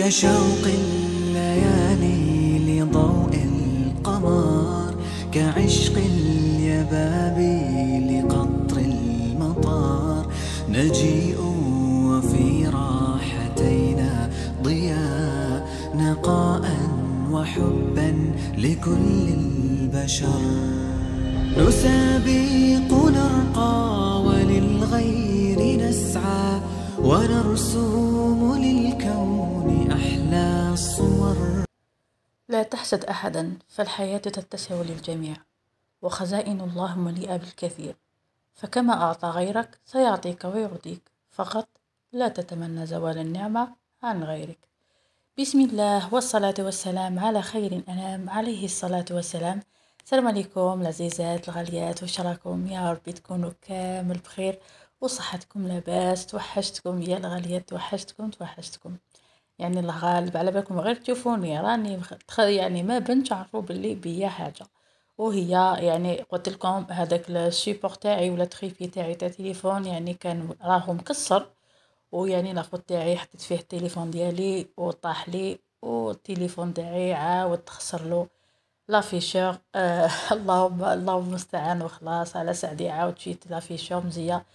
كشوق الليالي لضوء القمر كعشق اليبابي لقطر المطار نجيء وفي راحتينا ضياء نقاء وحبا لكل البشر نسابق نرقى لا تحسد أحدا فالحياة تتسع للجميع وخزائن الله مليئة بالكثير فكما أعطى غيرك سيعطيك ويعطيك فقط لا تتمنى زوال النعمة عن غيرك بسم الله والصلاة والسلام على خير الأنام عليه الصلاة والسلام السلام عليكم العزيزات الغاليات وش راكم يا ربي تكونوا كامل بخير وصحتكم لاباس توحشتكم يا الغاليات توحشتكم توحشتكم يعني الله غالب على بالكم غير تشوفوني راني يعني ما بنت عرفوا باللي بيا حاجه وهي يعني قلت لكم هذاك السيبور تاعي ولا تخيفي تاعي تاع تليفون يعني كان راهو مكسر ويعني لاخو تاعي حطيت فيه التليفون ديالي وطاح لي والتليفون تاعي عاود تخسر له لافيشور آه اللهم اللهم المستعان وخلاص على سعدي عاود شيت لافيشور مزيه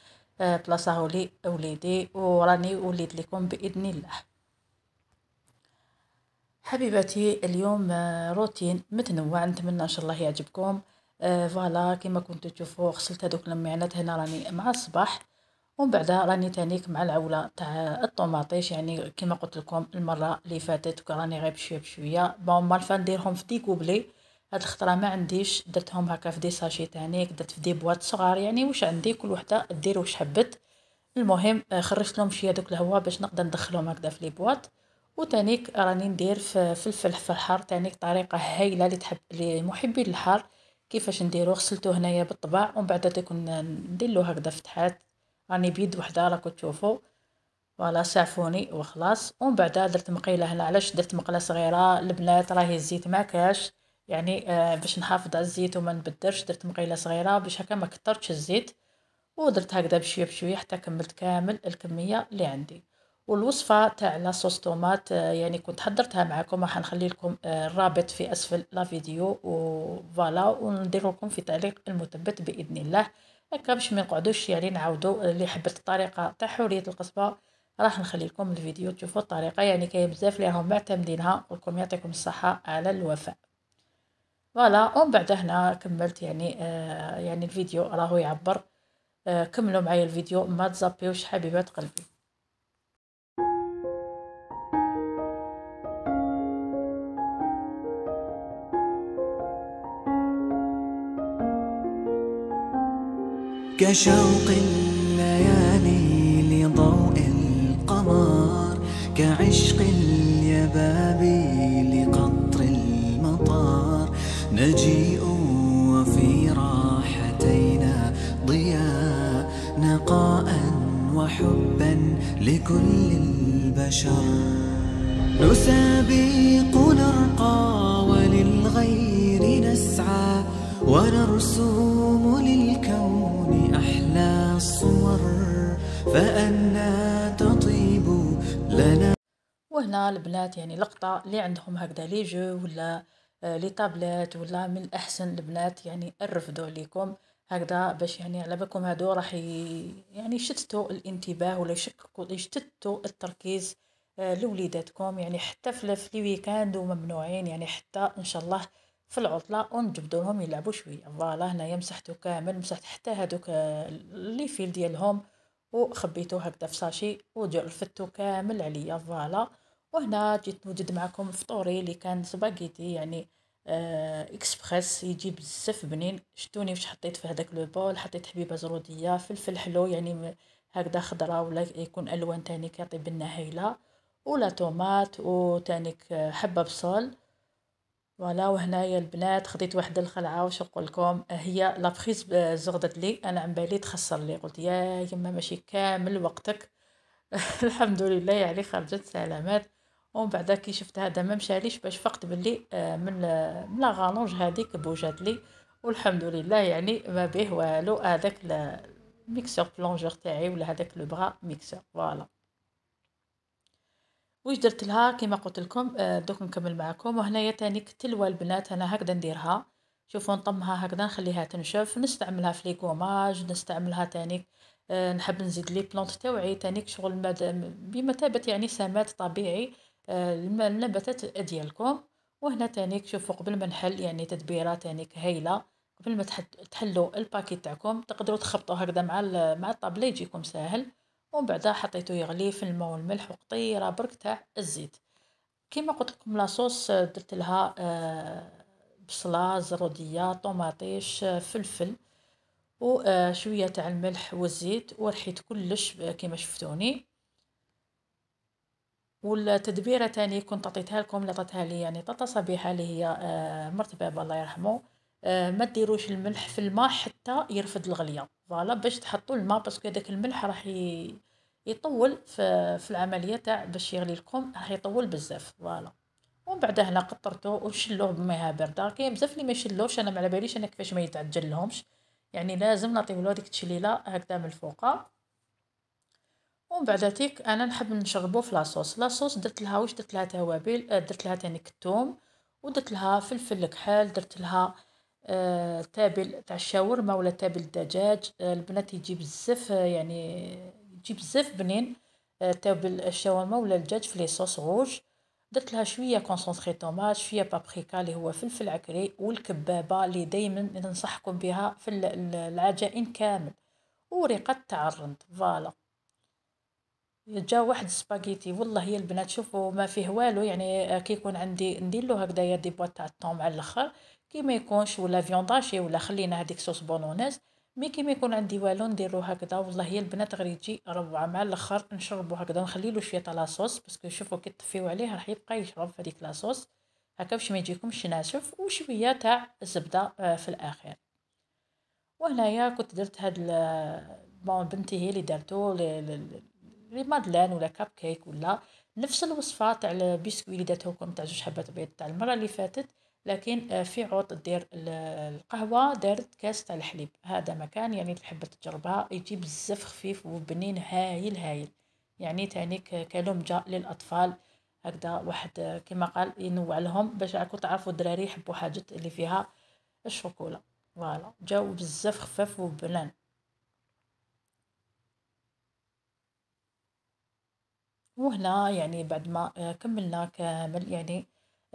آه، بلاصه لي وليدي وراني وليت لكم باذن الله حبيباتي اليوم آه، روتين متنوع نتمنى ان شاء الله يعجبكم آه، فوالا كما كنتو تشوفوا غسلت هذوك المعنات هنا راني مع الصباح ومن بعد راني تانيك مع العوله تاع الطوماطيش يعني كما قلت لكم المره اللي فاتت راني غير بشويه بشويه بون مالفا نديرهم في دي كوبلي هاد الخطره ما عنديش درتهم هكا في دي ساشي تانيك درت في دي بواط صغار يعني واش عندي كل وحده دير واش حبت المهم آه، خرجت لهم شويه دوك الهواء باش نقدر ندخلهم هكذا في لي بواط وتانيك راني ندير فلفل في الحر تانيك طريقه هايله اللي تحب لمحبي الحار كيفاش نديرو غسلتو هنايا بالطبع ومن بعد تكون ندير له هكذا فتحات راني بيد وحده راكو تشوفوا فوالا سافوني وخلاص ومن بعد درت مقيله هنا علاش درت مقله صغيره البنات راهي الزيت ما كاش يعني آه باش نحافظ على الزيت وما نبدلش درت مقيله صغيره باش هكا ما كثرتش الزيت ودرت هكذا بشويه بشويه حتى كملت كامل الكميه اللي عندي والوصفة تاع لاصوص طومات آه، يعني كنت حضرتها معكم راح نخلي لكم آه، الرابط في اسفل لا فيديو وفوالا وندير لكم في تعليق المثبت باذن الله هكا باش ما نقعدوش يعني نعاودو اللي حبت الطريقه تاع حوريه القصبه راح نخلي لكم الفيديو تشوفوا الطريقه يعني كاين بزاف اللي راهم معتمدينها ولكم يعطيكم الصحه على الوفاء فوالا ومن بعد هنا كملت يعني آه يعني الفيديو راهو يعبر آه كملوا معايا الفيديو ما تزابيوش حبيبات قلبي كشوق الليالي لضوء القمر كعشق اليبابي لقطر المطار نجيء وفي راحتينا ضياء نقاء وحبا لكل البشر نسابق نرقى وللغير نسعى ونرسو فأنا تطيب لنا وهنا البنات يعني لقطة اللي عندهم هكذا لي جو ولا آه، لي تابلات ولا من الأحسن البنات يعني أرفدوا لكم هكذا باش يعني على بالكم هادو راح يعني يشتتوا الانتباه ولا يشتتوا التركيز آه، لوليداتكم يعني حتى في ويكاند وممنوعين يعني حتى ان شاء الله في العطله ونجبدوا لهم يلعبوا شويه فوالا هنايا مسحتو كامل مسحت حتى هادوك آه، لي فيل ديالهم وخبيتو هكذا في ساشي وجرفتو كامل عليا فوالا وهنا جيت نوجد معكم فطوري اللي كان سباغيتي يعني آه اكسبريس يجي بزاف بنين شتوني واش حطيت في هذاك لو بول حطيت حبيبه زروديه فلفل حلو يعني هكذا خضره ولا يكون الوان تاني كيعطي بنه هايله ولا طوماط وتانيك آه، حبه بصل فوالا وهنايا البنات خديت واحد الخلعه واش نقول لكم هي لابخيز زغدت لي انا عم بالي تخسر لي قلت يا يما ماشي كامل وقتك الحمد لله يعني خرجت سلامات ومن بعد كي شفت هذا ما مشاليش باش فقت بلي آه، من من لاغالونج هذيك بوجات لي والحمد لله يعني ما به والو هذاك الميكسور بلونجور تاعي ولا هذاك لو برا ميكسور فوالا واش درت لها كما قلت لكم آه، دوك نكمل معكم وهنايا ثاني كتلوى البنات انا هكذا نديرها شوفوا نطمها هكذا نخليها تنشف نستعملها في ليكوماج نستعملها تانيك آه، نحب نزيد لي بلونط تاوعي تانيك شغل بمثابه يعني سماد طبيعي آه، النباتات ديالكم وهنا تانيك شوفوا قبل ما نحل يعني تدبيره تانيك هايله قبل ما تحلوا الباكيت تاعكم تقدروا تخبطوا هكذا مع ال... مع الطابله يجيكم ساهل ومن بعد حطيته يغلي في الماء والملح وقطيره برك تاع الزيت كيما قلت لكم لاصوص درت لها آه، بصله زروديه طوماطيش آه، فلفل وشويه آه، تاع الملح والزيت ورحيت كلش كيما شفتوني والتدبيره تاني كنت عطيتها لكم اللي لي يعني طاطا صبيحه اللي هي مرت بابا الله يرحمه ما ديروش الملح في الماء حتى يرفد الغليه فوالا باش تحطوا الماء باسكو هذاك الملح راح يطول في, في العمليه تاع باش يغلي لكم راح يطول بزاف فوالا ومن بعد هنا قطرته وشلوه بمياه بارده كاين بزاف اللي ما يشلوش انا ما على باليش انا كيفاش ما يتعجل لهمش يعني لازم نعطيه له ديك التشليله هكذا من الفوق ومن بعد هذيك انا نحب نشربو في لاصوص لاصوص درت لها واش درت لها توابل آه، درت لها ثاني كتوم ودرت لها فلفل كحل درت لها تابل تاع الشاورما ولا تابل الدجاج البنات يجي بزاف يعني يجي بزاف بنين تابل الشاورما ولا الدجاج في لي صوص غوج درت لها شويه كونسونطري طوماط شويه بابريكا اللي هو فلفل عكري والكبابه اللي دائما ننصحكم بها في العجائن كامل وريقه تاع الرند فوالا جا واحد سباغيتي والله يا البنات شوفوا ما فيه والو يعني كي يكون عندي ندير له هكذايا دي بواط تاع الطوم على الاخر كي ما يكونش ولا فيونداشي ولا خلينا هذيك صوص بولونيز مي كي ما يكون عندي والو نديرو هكذا والله هي البنات غير يجي روعه مع الاخر نشربو هكذا له شويه تاع لاصوص باسكو شوفو كي تطفيو عليه راح يبقى يشرب في هذيك لاصوص هكا باش ما يجيكمش ناشف وشويه تاع الزبده آه، في الاخير وهنايا كنت درت هاد بون بنتي هي اللي دارتو لي مادلان ولا كاب كيك ولا نفس الوصفه تاع البسكوي اللي داتهوكم تاع جوج حبات بيض تاع المره اللي فاتت لكن آه، في عوض دير القهوة دارت كاس تاع الحليب هذا مكان يعني تحب تجربها يجي بزاف خفيف وبنين هايل هايل يعني تانيك جاء للأطفال هكذا واحد آه، كما قال ينوع لهم باش عاكو تعرفوا الدراري يحبوا حاجة اللي فيها الشوكولا فوالا جاو بزاف خفاف وبنان وهنا يعني بعد ما آه، كملنا كامل يعني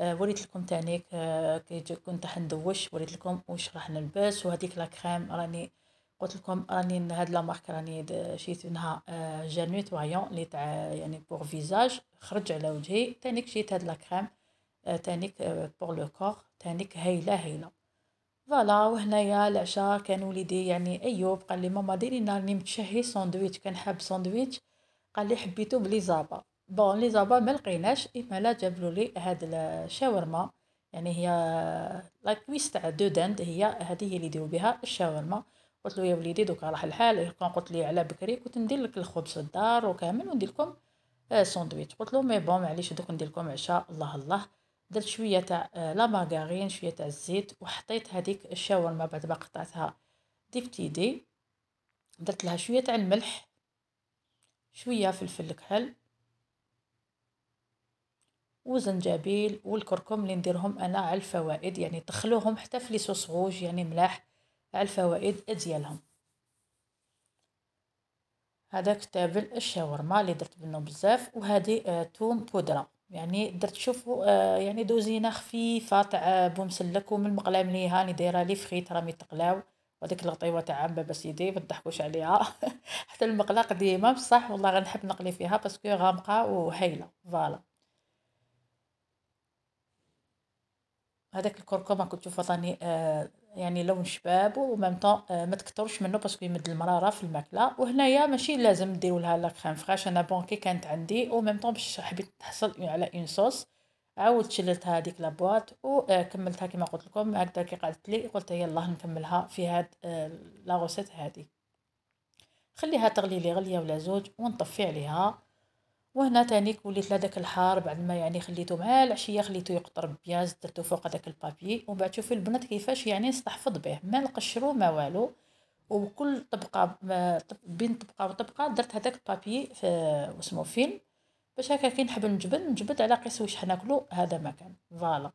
آه، وريت لكم تانيك آه، كي كنت راح ندوش وريت لكم واش راح نلبس وهذيك لا كريم راني قلت لكم راني هاد لا مارك راني شريت منها آه، جانويت وايون لي تاع يعني بور فيزاج خرج على وجهي تانيك شريت هاد لا كريم تانيك بور لو كور تانيك هايله هايله فوالا وهنايا العشاء كان وليدي يعني ايوب قال لي ماما ديري لنا راني متشهي ساندويتش كان حاب ساندويتش قال لي حبيتو بلي زابا بون لي زابا ما لقيناش اما جابلو لي هاد الشاورما يعني هي لا كويس تاع دو داند هي هذه هي اللي يديرو بها الشاورما قلت له يا وليدي دوكا راح الحال قلت لي على بكري كنت ندير لك الخبز الدار وكامل وندير لكم آه، ساندويتش قلت له مي بون معليش دوك ندير لكم عشاء الله الله درت شويه تاع آه، لا مارغارين شويه تاع الزيت وحطيت هذيك الشاورما بعد ما قطعتها بتي دي درت لها شويه تاع الملح شويه فلفل كحل وزنجبيل والكركم اللي نديرهم انا على الفوائد يعني دخلوهم حتى في لي غوج يعني ملاح على الفوائد ديالهم هذا كتاب الشاورما اللي درت منه بزاف وهذه آه توم بودره يعني درت شوفوا آه يعني دوزينه خفيفه تاع آه، بومسلك ومن المقله مليها هاني يعني دايره لي فخيت رامي تقلاو وهذيك الغطيوه تاع عم بابا سيدي ما تضحكوش عليها حتى المقلاة قديمه بصح والله غنحب نقلي فيها باسكو غامقه وهايله فوالا هذاك الكركم راكم تشوفوا ثاني آه، يعني لون شباب وميم طون آه، ما تكثرش منه باسكو يمد المراره في الماكله وهنايا ماشي لازم ديروا لها لا كريم فريش انا بونكي كانت عندي وميم طون باش حبيت تحصل على اون صوص عاود شللتها هذيك بواط وكملتها آه، كما قلت لكم هكذا كي قالت لي قلت يلاه نكملها في هاد لا غوسيت هذه خليها تغلي لي غليه ولا زوج ونطفي عليها وهنا تاني وليت لهداك الحار بعد ما يعني خليته مع العشيه خليته يقطر بيان درتو فوق هذاك البابي ومن بعد شوفي البنات كيفاش يعني نستحفظ به ما نقشرو ما والو وكل طبقه بين طبقه وطبقه درت هذاك البابي في واسمو فيلم باش هكا كي نحب نجبد نجبد على قيس واش حناكلو هذا ما كان فوالا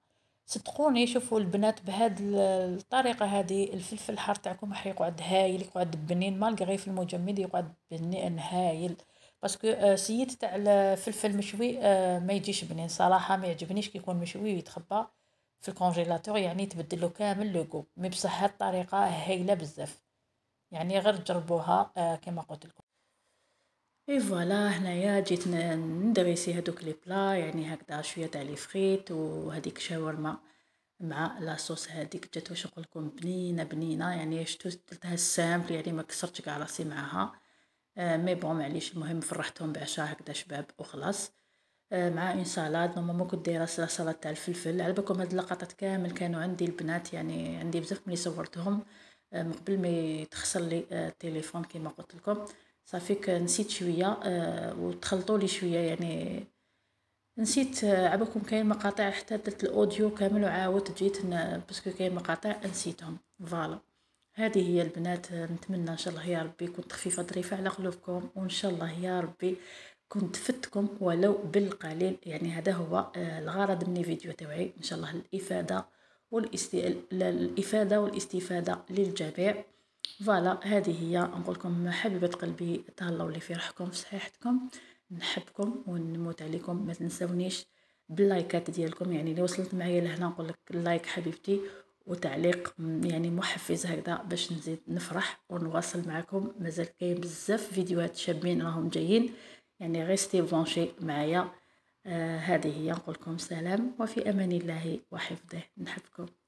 صدقوني شوفوا البنات بهاد الطريقه هذه الفلفل الحار تاعكم راح يقعد هايل يقعد بنين مالغري في المجمد يقعد بنين هايل باسكو آه، سيد تاع الفلفل مشوي آه، ما يجيش بنين صراحه ما يعجبنيش كي يكون مشوي ويتخبى في الكونجيلاتور يعني تبدل له كامل لو مي بصح هاد الطريقه هايله بزاف يعني غير جربوها آه، كما قلت لكم اي فوالا هنايا جيت ندريسي هادوك لي بلا يعني هكذا شويه تاع لي فريت وهذيك شاورما مع لاصوص هذيك جات واش نقول لكم بنينه بنينه يعني شتو درتها السامبل يعني ما كسرتش كاع راسي معاها آه، مي بون معليش المهم فرحتهم بعشاء هكذا شباب وخلاص آه، مع اون سالاد ماما كنت دايره سلطه تاع الفلفل على بالكم هاد اللقطات كامل كانوا عندي البنات يعني عندي بزاف ملي صورتهم آه، من قبل ما تخسر لي التليفون كما قلت لكم صافي نسيت شويه وتخلطوا لي شويه يعني نسيت عبكم كاين مقاطع حتى درت الاوديو كامل وعاودت جيت باسكو كاين مقاطع نسيتهم فوالا هذه هي البنات نتمنى ان شاء الله يا ربي كنت خفيفه ظريفه على قلوبكم وان شاء الله يا ربي كنت فدتكم ولو بالقليل يعني هذا هو آه، الغرض من الفيديو تاعي ان شاء الله الافاده والاستفاده الافاده والاستفاده للجميع فوالا هذه هي نقول لكم حبيبه قلبي تهلاو لي في روحكم في صحيحتكم نحبكم ونموت عليكم ما تنسونيش باللايكات ديالكم يعني اللي وصلت معايا لهنا نقول لك اللايك حبيبتي وتعليق يعني محفز هكذا باش نزيد نفرح ونواصل معكم مازال كاين بزاف فيديوهات شابين راهم جايين يعني غيستي فونشي معايا آه هذه هي نقول لكم سلام وفي امان الله وحفظه نحبكم